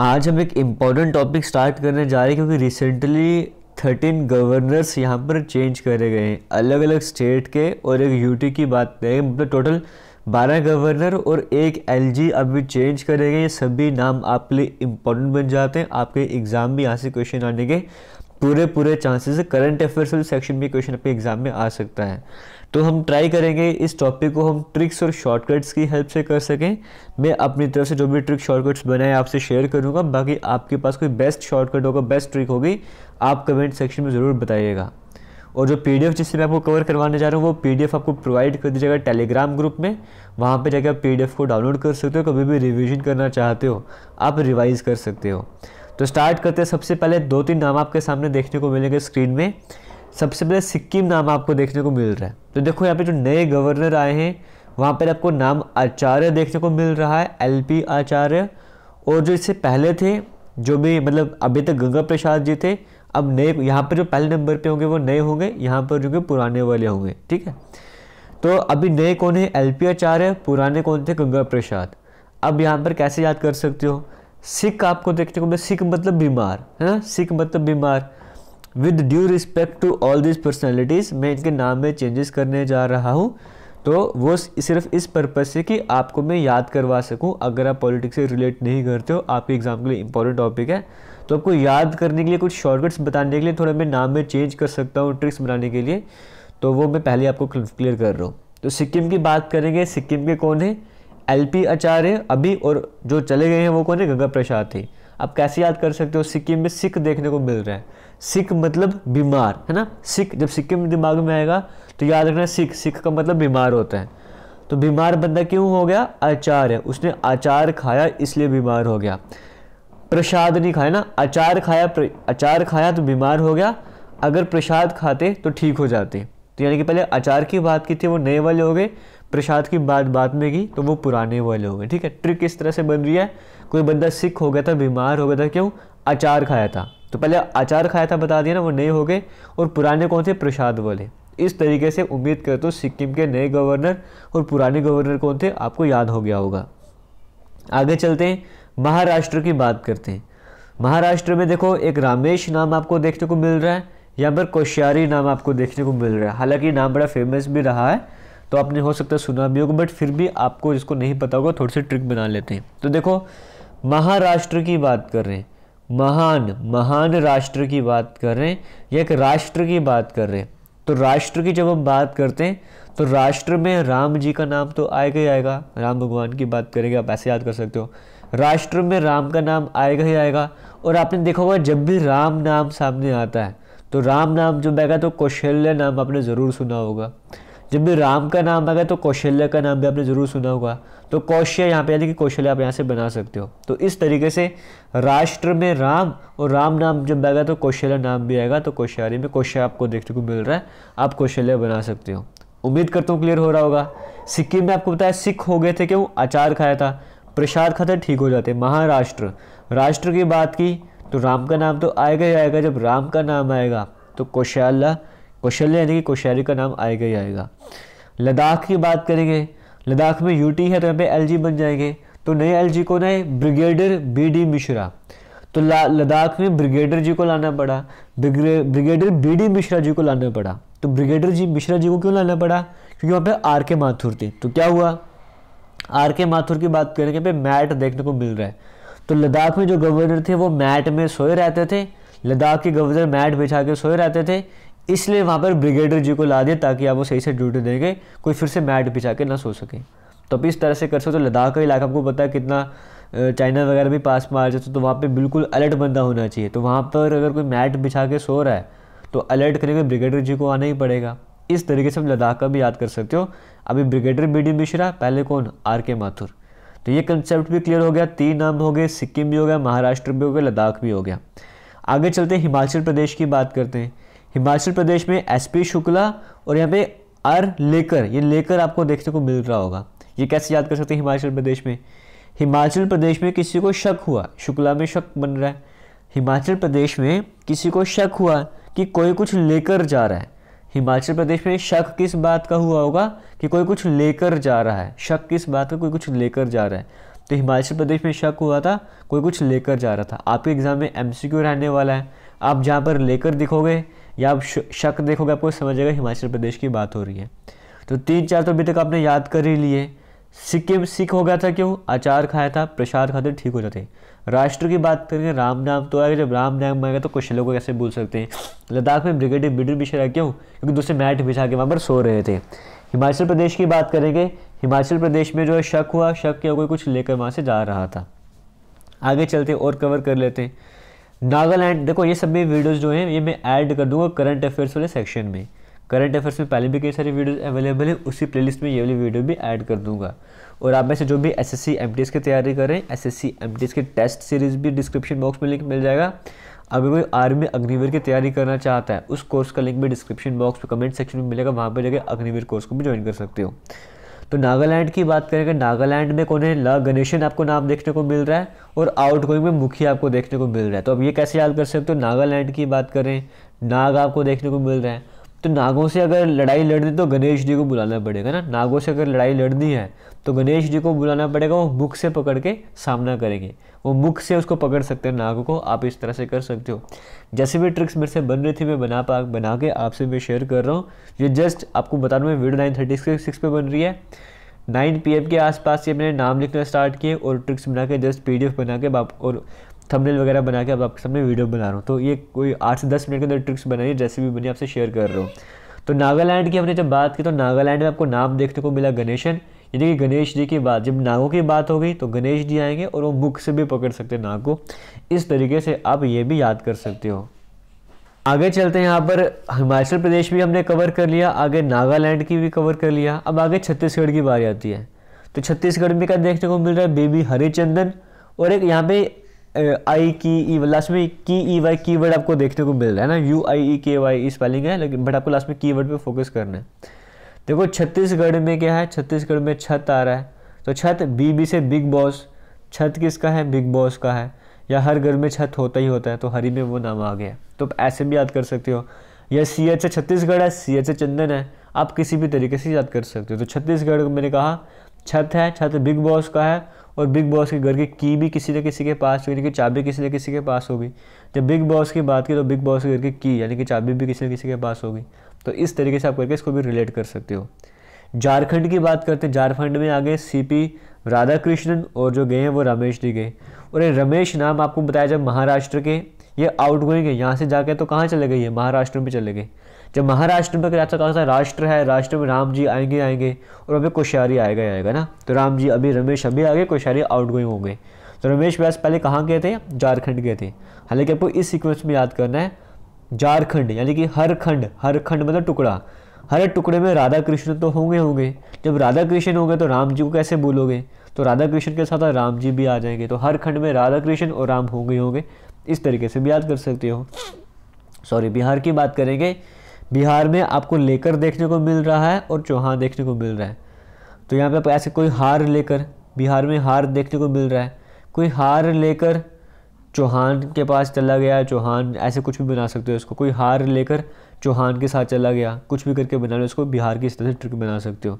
आज हम एक इम्पॉर्टेंट टॉपिक स्टार्ट करने जा रहे हैं क्योंकि रिसेंटली थर्टीन गवर्नर्स यहाँ पर चेंज करे गए हैं अलग अलग स्टेट के और एक यूटी की बात करें मतलब टोटल बारह गवर्नर और एक एलजी अभी चेंज करेंगे ये सभी नाम आपके लिए इम्पोर्टेंट बन जाते हैं आपके एग्ज़ाम भी यहाँ से क्वेश्चन आने के पूरे पूरे चांसेस करंट अफेयर्स वाले सेक्शन में क्वेश्चन आपके एग्जाम में आ सकता है तो हम ट्राई करेंगे इस टॉपिक को हम ट्रिक्स और शॉर्टकट्स की हेल्प से कर सकें मैं अपनी तरफ से जो भी ट्रिक शॉर्टकट्स बनाए आपसे शेयर करूंगा बाकी आपके पास कोई बेस्ट शॉर्टकट होगा बेस्ट ट्रिक होगी आप कमेंट सेक्शन में ज़रूर बताइएगा और जो पी जिससे मैं आपको कवर करवाने जा रहा हूँ वो पी आपको प्रोवाइड कर दीजिएगा टेलीग्राम ग्रुप में वहाँ पर जाकर आप पी को डाउनलोड कर सकते हो कभी भी रिविजन करना चाहते हो आप रिवाइज़ कर सकते हो तो स्टार्ट करते हैं सबसे पहले दो तीन नाम आपके सामने देखने को मिलेंगे स्क्रीन में सबसे पहले सिक्किम नाम आपको देखने को मिल रहा है तो देखो यहाँ पे जो नए गवर्नर आए हैं वहाँ पर आपको नाम आचार्य देखने को मिल रहा है एलपी आचार्य और जो इससे पहले थे जो भी मतलब अभी तक गंगा प्रसाद जी थे अब नए यहाँ पर जो पहले नंबर पे होंगे वो नए होंगे यहाँ पर जो कि पुराने वाले होंगे ठीक है तो अभी नए कौन है एल पी आचार्य पुराने कौन थे गंगा प्रसाद अब यहाँ पर कैसे याद कर सकते हो सिक आपको देखने को मिले सिक मतलब बीमार है ना सिक मतलब बीमार with due respect to all this personalities मैं इनके नाम में चेंजेस करने जा रहा हूँ तो वो सिर्फ इस पर्पज़ से कि आपको मैं याद करवा सकूँ अगर आप पॉलिटिक्स से रिलेट नहीं करते हो आपके एग्ज़ाम के लिए इंपॉर्टेंट टॉपिक है तो आपको याद करने के लिए कुछ शॉर्टकट्स बताने के लिए थोड़ा मैं नाम में चेंज कर सकता हूँ ट्रिक्स बनाने के लिए तो वो मैं पहले आपको क्लियर कर रहा हूँ तो सिक्किम की बात करेंगे सिक्किम के कौन है एलपी आचार्य अभी और जो चले गए हैं वो कौन है गंगा प्रसाद थे आप कैसे याद कर सकते हो सिक्किम में सिख देखने को मिल रहा है सिख मतलब बीमार है ना सिख जब सिक्किम दिमाग में आएगा तो याद रखना सिख सिख का मतलब बीमार होता है तो बीमार बंदा क्यों हो गया आचार है उसने आचार खाया इसलिए बीमार हो गया प्रसाद नहीं खाया ना आचार खाया आचार खाया तो बीमार हो गया अगर प्रसाद खाते तो ठीक हो जाते तो यानी कि पहले अचार की बात की थी वो नए वाले हो गए प्रसाद की बात बाद में की तो वो पुराने वाले हो गए ठीक है ट्रिक इस तरह से बन रही है कोई बंदा सिख हो गया था बीमार हो गया था क्यों अचार खाया था तो पहले अचार खाया था बता दिया ना वो नए हो गए और पुराने कौन थे प्रसाद वाले इस तरीके से उम्मीद कर तो सिक्किम के नए गवर्नर और पुराने गवर्नर कौन थे आपको याद हो गया होगा आगे चलते हैं महाराष्ट्र की बात करते हैं महाराष्ट्र में देखो एक रामेश नाम आपको देखने को मिल रहा है यहाँ पर कोश्यारी नाम आपको देखने को मिल रहा है हालांकि नाम बड़ा फेमस भी रहा है तो आपने हो सकता है सुना भी होगा बट फिर भी आपको जिसको नहीं पता होगा थोड़ी सी ट्रिक बना लेते हैं तो देखो महाराष्ट्र की बात कर रहे हैं महान महान राष्ट्र की बात कर रहे हैं या एक राष्ट्र की बात कर रहे हैं तो राष्ट्र की जब हम बात करते हैं तो राष्ट्र में राम जी का नाम तो आएगा ही आएगा राम भगवान की बात करेंगे आप ऐसे याद कर सकते हो राष्ट्र में राम का नाम आएगा ही आएगा और आपने देखा होगा जब भी राम नाम सामने आता है तो राम नाम जब आएगा तो कौशल्य नाम आपने ज़रूर सुना होगा जब भी राम का नाम आएगा तो कौशल्य का नाम भी आपने ज़रूर सुना होगा तो कौश्य यहाँ पे यानी कि कौशल्य आप यहाँ से बना सकते हो तो इस तरीके से राष्ट्र में राम और राम नाम जब आएगा तो कौशल्य नाम भी आएगा तो कौशारी में कौश्य आपको देखने को मिल रहा है आप कौशल्य बना सकते हो उम्मीद करता हूँ क्लियर हो रहा होगा सिक्किम में आपको बताया सिख हो गए थे क्यों आचार खाया था प्रसाद खाते ठीक हो जाते महाराष्ट्र राष्ट्र की बात की तो राम का नाम तो आएगा ही आएगा जब राम का नाम आएगा तो कौशल्य कौशल्य यानी कि कौशल्य का नाम आएगा ही आएगा लद्दाख की बात करेंगे लद्दाख में यूटी है तो यहाँ पे एलजी बन जाएंगे तो नए एलजी को नए ब्रिगेडियर बी डी मिश्रा तो लद्दाख में ब्रिगेडियर जी को लाना पड़ा brigadier B D Mishra ji को लाना पड़ा तो ब्रिगेडियर जी मिश्रा जी को क्यों लाना पड़ा क्योंकि वहाँ पे आर के माथुर थे तो क्या हुआ आर के माथुर की बात करेंगे पे मैट देखने को मिल रहा है तो लद्दाख में जो गवर्नर थे वो मैट में सोए रहते थे लद्दाख के गवर्नर मैट बिछा के सोए रहते थे इसलिए वहाँ पर ब्रिगेडियर जी को ला दिया ताकि आप वो सही से ड्यूटी देंगे कोई फिर से मैट बिछा के ना सो सके तो आप इस तरह से कर सकते हो तो लद्दाख का इलाका आपको पता है कितना चाइना वगैरह भी पास में आ जाते तो वहाँ पर बिल्कुल अलर्ट बंदा होना चाहिए तो वहाँ पर अगर कोई मैट बिछा के सो रहा है तो अलर्ट करने में ब्रिगेडियर जी को आना ही पड़ेगा इस तरीके से हम लद्दाख का भी याद कर सकते हो अभी ब्रिगेडियर बी डी मिश्रा पहले कौन आर के माथुर तो ये कंसेप्ट भी क्लियर हो गया तीन नाम हो गए सिक्किम भी हो गया महाराष्ट्र भी हो गया लद्दाख भी हो गया आगे चलते हैं हिमाचल प्रदेश की बात करते हैं हिमाचल प्रदेश में एस पी शुक्ला और यहाँ पे आर लेकर ये लेकर आपको देखने को मिल रहा होगा ये कैसे याद कर सकते हैं हिमाचल प्रदेश में हिमाचल प्रदेश में किसी को शक हुआ शुक्ला में शक बन रहा है हिमाचल प्रदेश में किसी को शक हुआ कि कोई कुछ लेकर जा रहा है हिमाचल प्रदेश में शक किस बात का हुआ होगा कि कोई कुछ लेकर जा रहा है शक किस बात का कोई कुछ लेकर जा रहा है तो हिमाचल प्रदेश में शक हुआ था कोई कुछ लेकर जा रहा था आपके एग्ज़ाम में एम रहने वाला है आप जहाँ पर लेकर दिखोगे या आप शक देखोगे आपको समझ जाएगा हिमाचल प्रदेश की बात हो रही है तो तीन चार तो अभी तक आपने याद कर ही लिए सिक्किम सिख हो गया था क्यों आचार खाया था प्रसाद खाते ठीक हो जाते राष्ट्र की बात करेंगे राम नाम तो आएगा जब राम नाम आएगा तो कुछ लोग कैसे भूल सकते हैं लद्दाख में ब्रिगेडियर बिडर बिछा रहा क्यों क्योंकि दूसरे मैट बिछा के वहाँ पर सो रहे थे हिमाचल प्रदेश की बात करेंगे हिमाचल प्रदेश में जो है शक हुआ शक के कोई कुछ लेकर वहाँ से जा रहा था आगे चलते और कवर कर लेते हैं नागालैंड देखो ये सब भी वीडियोज़ जो हैं ये मैं ऐड कर दूँगा करंट अफेयर्स वाले सेक्शन में करंट अफेयर्स में पहले भी कई सारी वीडियोस अवेलेबल है उसी प्लेलिस्ट में ये वाली वीडियो भी ऐड कर दूंगा और आप में से जो भी S S C M T S की तैयारी करें S S C M T S test series भी डिस्क्रिप्शन बॉक्स में लिंक मिल जाएगा अगर कोई आर्मी अग्निवीर की तैयारी करना चाहता है उस कोर्स का लिंक भी डिस्क्रिप्शन बॉक्स में कमेंट सेक्शन में मिलेगा वहाँ पर जाकर अग्निवीर कोर्स को भी ज्वाइन कर सकते हो तो नागालैंड की बात करेंगे नागालैंड में कौन है ल गणेशन आपको नाम देखने को मिल रहा है और आउट गोइंग में मुखिया आपको देखने को मिल रहा है तो अब ये कैसे याद कर सकते हो नागालैंड की बात करें नाग आपको देखने को मिल रहा है तो नागों से अगर लड़ाई लड़नी तो गणेश जी को बुलाना पड़ेगा ना नागों से अगर लड़ाई लड़नी है तो गणेश जी को बुलाना पड़ेगा वो मुख से पकड़ के सामना करेंगे वो मुख से उसको पकड़ सकते हैं नागों को आप इस तरह से कर सकते हो जैसे भी ट्रिक्स मेरे से बन रही थी मैं बना पा बना के आपसे मैं शेयर कर रहा हूँ ये जस्ट आपको बता रहा मैं वीडियो नाइन थर्टी सिक्स पे बन रही है नाइन पी के आसपास ये मैंने नाम लिखना स्टार्ट किए और ट्रिक्स बना के जस्ट पी बना के बाप और थंबनेल वगैरह बना के अब आपके सामने वीडियो बना रहा हूँ तो ये कोई आठ से दस मिनट के अंदर ट्रिक्स बनाइए जैसे भी बनी आपसे शेयर कर रहा हूँ तो नागालैंड की हमने जब बात की तो नागालैंड में आपको नाम देखने को मिला गणेशन यानी कि गणेश जी की बात जब नागों की बात हो गई तो गणेश जी आएंगे और वो मुख से भी पकड़ सकते हैं नाग को इस तरीके से आप ये भी याद कर सकते हो आगे चलते हैं यहाँ पर हिमाचल प्रदेश भी हमने कवर कर लिया आगे नागालैंड की भी कवर कर लिया अब आगे छत्तीसगढ़ की बारी आती है तो छत्तीसगढ़ में क्या देखने को मिल रहा है बेबी हरिचंदन और एक यहाँ पे आई की ई लास्ट में की ई वाई की वर्ड आपको देखने को मिल रहा है ना यू आई ई के वाई ई स्पेलिंग है लेकिन बट आपको लास्ट में की वर्ड पर फोकस करना है देखो छत्तीसगढ़ में क्या है छत्तीसगढ़ में छत आ रहा है तो छत बी बी से बिग बॉस छत किसका है बिग बॉस का है या हर घर में छत होता ही होता है तो हरी में वो नाम आ गया तो ऐसे भी याद कर सकते हो या सी एच से छत्तीसगढ़ है सी एच से चंदन है आप किसी भी तरीके से याद कर सकते हो तो छत्तीसगढ़ मैंने कहा छत है छत बिग बॉस का है और बिग बॉस के घर की की भी किसी न किसी के पास होगी लेकिन चाबी किसी न किसी के पास होगी जब बिग बॉस की बात की तो बिग बॉस के घर की की यानी कि चाबी भी किसी न किसी के पास होगी तो इस तरीके से आप करके इसको भी रिलेट कर सकते हो झारखंड की बात करते हैं झारखंड में आ गए सी पी राधाकृष्णन और जो गए हैं वो रमेश जी गए और ये रमेश नाम आपको बताया जाए महाराष्ट्र के ये आउट गोइंग है यहाँ से जाके तो कहाँ चले गई है महाराष्ट्र में चले गए जब महाराष्ट्र में राष्ट्र कहा था राष्ट्र है राष्ट्र में राम जी आएंगे आएंगे और अभी कोश्यारी आएगा आएगा ना तो राम जी अभी रमेश अभी आ गए कोश्यारी आउट गोइंग होंगे तो रमेश व्यास पहले कहाँ गए थे झारखंड गए थे हालांकि आपको इस सिक्वेंस में याद करना है झारखंड यानी कि हर खंड हर खंड मतलब टुकड़ा हर टुकड़े में राधा कृष्ण तो होंगे होंगे जब राधा कृष्ण होंगे तो राम जी को कैसे बोलोगे तो राधा कृष्ण के साथ राम जी भी आ जाएंगे तो हर खंड में राधा कृष्ण और राम होंगे होंगे इस तरीके से भी याद कर सकते हो सॉरी बिहार की बात करेंगे बिहार में आपको लेकर देखने को मिल रहा है और चौहान देखने को मिल रहा है तो यहाँ पे आप ऐसे कोई हार लेकर बिहार में हार देखने को मिल रहा है कोई हार लेकर चौहान के पास चला गया चौहान ऐसे कुछ भी बना सकते हो इसको कोई हार लेकर चौहान के साथ चला गया कुछ भी करके बना लो इसको बिहार की इस तरह से ट्रिक बना सकते हो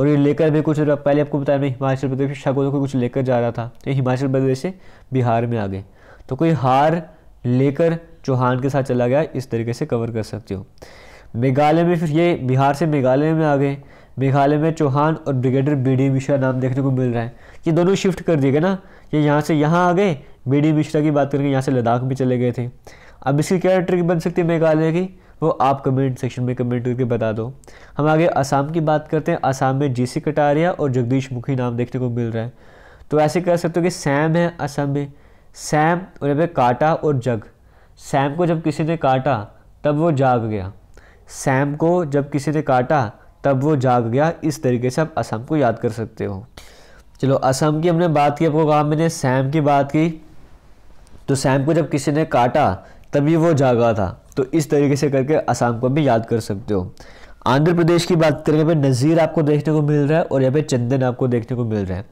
और ये लेकर भी कुछ पहले आपको बताया मैं हिमाचल प्रदेश शकों को कुछ लेकर जा रहा था तो हिमाचल प्रदेश से बिहार में आ गए तो कोई हार लेकर चौहान के साथ चला गया इस तरीके से कवर कर सकते हो मेघालय में फिर ये बिहार से मेघालय में आ गए मेघालय में चौहान और ब्रिगेडियर बी डी मिश्रा नाम देखने को मिल रहा है ये दोनों शिफ्ट कर दिए गए ना ये यहाँ से यहाँ आ गए बी डी मिश्रा की बात करेंगे यहाँ से लद्दाख भी चले गए थे अब इसकी क्या ट्रिक बन सकती है मेघालय की वो आप कमेंट सेक्शन में कमेंट करके बता दो हम आगे आसाम की बात करते हैं आसाम में सी कटारिया और जगदीश मुखी नाम देखने को मिल रहा है तो ऐसे कर सकते हो कि सैम है असम में सैम और यहाँ पे काटा और जग सैम को जब किसी ने काटा तब वो जाग गया सैम को जब किसी ने काटा तब वो जाग गया इस तरीके से आप असम को याद कर सकते हो चलो असम की हमने बात की आपको कहा मैंने सैम की बात की तो सैम को जब किसी ने काटा तभी वो जागा था तो इस तरीके से करके असम को भी याद कर सकते हो आंध्र प्रदेश की बात करें यहाँ पे नज़ीर आपको देखने को मिल रहा है और यहाँ पे चंदन आपको देखने को मिल रहा है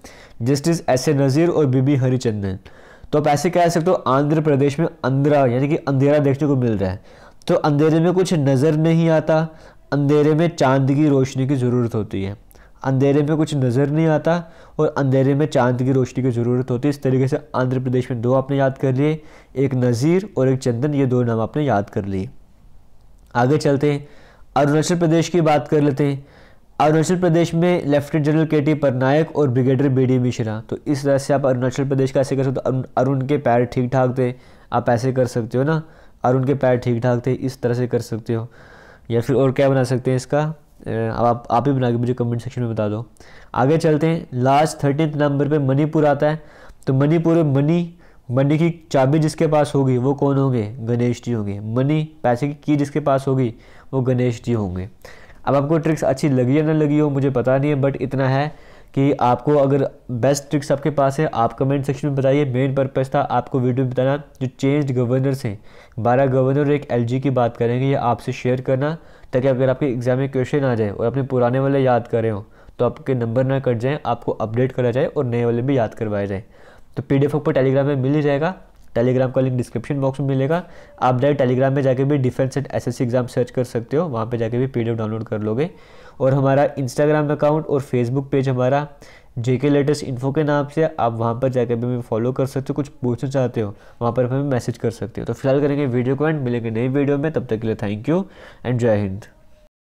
जस्टिस एस ए नज़ीर और बीबी हरिचंदन तो आप ऐसे कह सकते हो आंध्र प्रदेश में अंधरा यानी कि अंधेरा देखने को मिल रहा है तो अंधेरे में कुछ नज़र नहीं आता अंधेरे में चांद की रोशनी की ज़रूरत होती है अंधेरे में कुछ नज़र नहीं आता और अंधेरे में चांद की रोशनी की ज़रूरत होती है इस तरीके से आंध्र प्रदेश में दो आपने याद कर लिए एक नज़ीर और एक चंदन ये दो नाम आपने याद कर लिए आगे चलते हैं अरुणाचल प्रदेश की बात कर लेते हैं अरुणाचल प्रदेश में lieutenant general K T Parnaik और ब्रिगेडियर बी डी मिश्रा तो इस तरह से आप अरुणाचल प्रदेश का ऐसे कर सकते हो अरुण के पैर ठीक ठाक थे आप ऐसे कर सकते हो ना अरुण के पैर ठीक ठाक थे इस तरह से कर सकते हो या फिर और क्या बना सकते हैं इसका अब आप आप ही बना के मुझे कमेंट सेक्शन में बता दो आगे चलते हैं लास्ट थर्टीन नंबर पर मणिपुर आता है तो मणिपुर में मनी मनी की चाबी जिसके पास होगी वो कौन होंगे गणेश जी होंगे मनी पैसे की की जिसके पास होगी वो गणेश जी होंगे अब आपको ट्रिक्स अच्छी लगी या ना लगी हो मुझे पता नहीं है बट इतना है कि आपको अगर बेस्ट ट्रिक्स आपके पास है आप कमेंट सेक्शन में बताइए मेन पर्पज़ था आपको वीडियो में बताना जो चेंज्ड गवर्नर्स हैं बारह गवर्नर एक एलजी की बात करेंगे ये आपसे शेयर करना ताकि अगर आपके एग्जाम में क्वेश्चन आ जाए और अपने पुराने वाले याद करें हो तो आपके नंबर ना कट जाएँ आपको अपडेट करा जाए और नए वाले भी याद करवाया जाए तो पी डी एफ टेलीग्राम में मिल ही जाएगा टेलीग्राम का लिंक डिस्क्रिप्शन बॉक्स में मिलेगा आप डायरेक्ट टेलीग्राम में जाके भी defence and S exam search कर सकते हो वहाँ पर जाके भी पी डाउनलोड कर लोगे और हमारा इंस्टाग्राम अकाउंट और फेसबुक पेज हमारा जे के लेटेस्ट इन्फो के नाम से आप वहाँ पर जाकर भी हमें फॉलो कर सकते हो कुछ पूछना चाहते हो वहाँ पर हमें मैसेज कर सकते हो तो फिलहाल करेंगे वीडियो को एंड मिलेंगे नई वीडियो में तब तक के लिए थैंक यू एंड जय हिंद